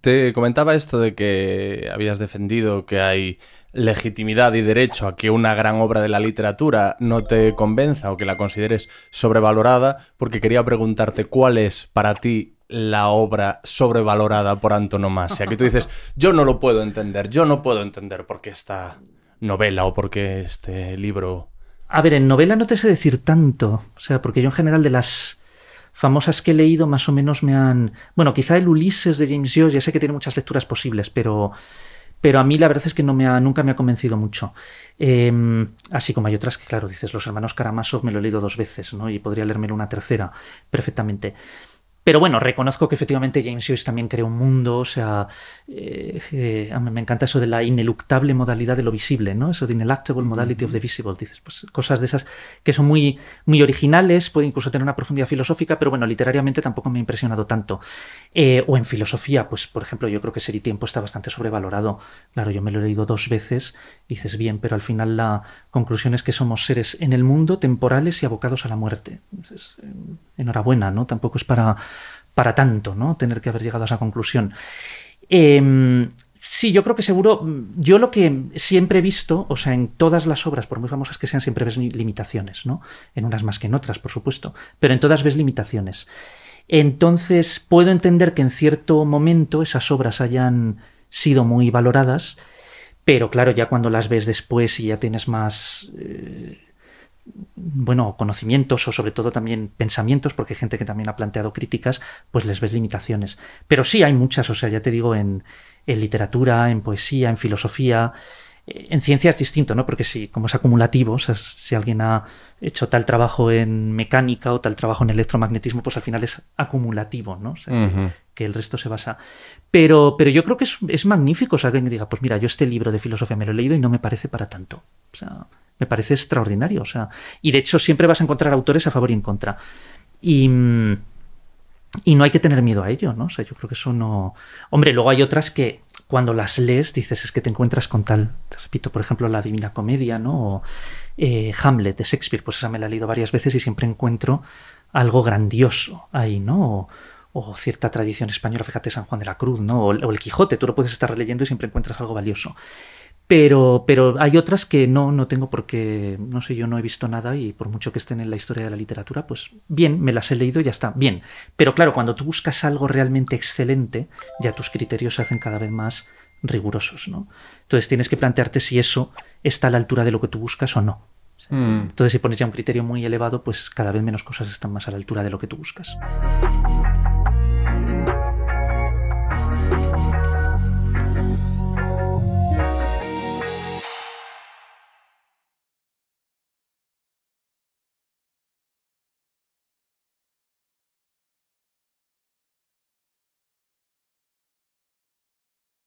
te comentaba esto de que habías defendido que hay legitimidad y derecho a que una gran obra de la literatura no te convenza o que la consideres sobrevalorada, porque quería preguntarte cuál es para ti la obra sobrevalorada por antonomasia, que tú dices, yo no lo puedo entender, yo no puedo entender por qué esta novela o por qué este libro... A ver, en novela no te sé decir tanto, o sea, porque yo en general de las famosas que he leído más o menos me han... Bueno, quizá el Ulises de James Joyce, ya sé que tiene muchas lecturas posibles, pero, pero a mí la verdad es que no me nunca me ha convencido mucho. Em, así como hay otras que, claro, dices, los hermanos Karamazov me lo he leído dos veces, ¿no? Y podría leérmelo una tercera perfectamente. Pero bueno, reconozco que efectivamente James Joyce también creó un mundo, o sea, eh, eh, me encanta eso de la ineluctable modalidad de lo visible, ¿no? Eso de ineluctable modality of the visible, dices, pues cosas de esas que son muy, muy originales, puede incluso tener una profundidad filosófica, pero bueno, literariamente tampoco me ha impresionado tanto. Eh, o en filosofía, pues por ejemplo, yo creo que Ser y Tiempo está bastante sobrevalorado. Claro, yo me lo he leído dos veces, dices bien, pero al final la conclusión es que somos seres en el mundo temporales y abocados a la muerte. enhorabuena, ¿no? Tampoco es para para tanto, ¿no? Tener que haber llegado a esa conclusión. Em, sí, yo creo que seguro, mm, yo lo que siempre he visto, o sea, en todas las obras, por muy famosas que sean, siempre ves limitaciones, ¿no? En unas más que en otras, por supuesto, pero en todas ves limitaciones. Entonces, puedo entender que en cierto momento esas obras hayan sido muy valoradas, pero claro, ya cuando las ves después y ya tienes más... Eh, bueno, conocimientos o sobre todo también pensamientos, porque hay gente que también ha planteado críticas, pues les ves limitaciones. Pero sí hay muchas, o sea, ya te digo, en, en literatura, en poesía, en filosofía, en ciencia es distinto, ¿no? Porque si, como es acumulativo, o sea, si alguien ha hecho tal trabajo en mecánica o tal trabajo en electromagnetismo, pues al final es acumulativo, ¿no? O que, el resto se basa. Pero, pero yo creo que es, es magnífico, o sea, que alguien diga, pues mira, yo este libro de filosofía me lo he leído y no me parece para tanto. O sea, me parece extraordinario, o sea, y de hecho siempre vas a encontrar autores a favor y en contra. Y... Y no hay que tener miedo a ello, ¿no? O sea, yo creo que eso no. Hombre, luego hay otras que, cuando las lees dices es que te encuentras con tal, repito, por ejemplo, la Divina Comedia, ¿no? O eh, Hamlet de Shakespeare, pues esa me la he leído varias veces y siempre encuentro algo grandioso ahí, ¿no? O, cierta tradición española, fíjate San Juan de la Cruz, ¿no? O, o, el Quijote, tú lo puedes estar releyendo y siempre encuentras algo valioso. Pero, pero hay otras que no, no tengo porque, no sé, yo no he visto nada y por mucho que estén en la historia de la literatura, pues bien, me las he leído y ya está, bien. Pero claro, cuando tú buscas algo realmente excelente, ya tus criterios se hacen cada vez más rigurosos, ¿no? Entonces tienes que plantearte si eso está a la altura de lo que tú buscas o no. Mm. Entonces, si pones ya un criterio muy elevado, pues cada vez menos cosas están más a la altura de lo que tú buscas.